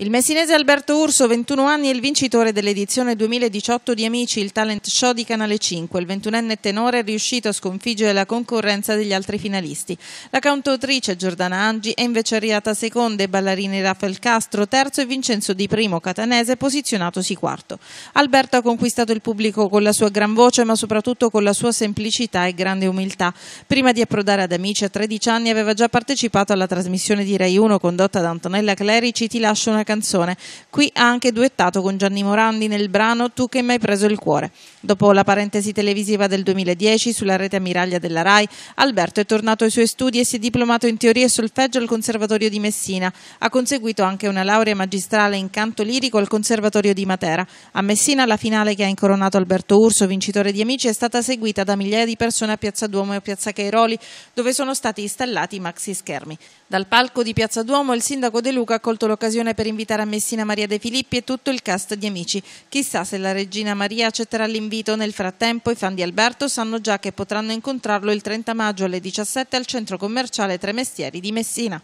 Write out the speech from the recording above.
Il messinese Alberto Urso, 21 anni, è il vincitore dell'edizione 2018 di Amici, il talent show di Canale 5. Il 21enne tenore è riuscito a sconfiggere la concorrenza degli altri finalisti. La cantautrice Giordana Angi è invece arrivata seconda e ballerini Rafael Castro terzo e Vincenzo Di Primo catanese posizionatosi quarto. Alberto ha conquistato il pubblico con la sua gran voce ma soprattutto con la sua semplicità e grande umiltà. Prima di approdare ad Amici a 13 anni aveva già partecipato alla trasmissione di Rai 1 condotta da Antonella Clerici Ti lascio una canzone. Qui ha anche duettato con Gianni Morandi nel brano Tu che mi hai preso il cuore. Dopo la parentesi televisiva del 2010 sulla rete ammiraglia della RAI, Alberto è tornato ai suoi studi e si è diplomato in teoria e solfeggio al Conservatorio di Messina. Ha conseguito anche una laurea magistrale in canto lirico al Conservatorio di Matera. A Messina la finale che ha incoronato Alberto Urso, vincitore di Amici, è stata seguita da migliaia di persone a Piazza Duomo e a Piazza Cairoli, dove sono stati installati i maxi schermi. Dal palco di Piazza Duomo il sindaco De Luca ha colto l'occasione per invitare a Messina Maria De Filippi e tutto il cast di Amici. Chissà se la regina Maria accetterà l'invito. Nel frattempo i fan di Alberto sanno già che potranno incontrarlo il 30 maggio alle 17 al centro commerciale Tremestieri di Messina.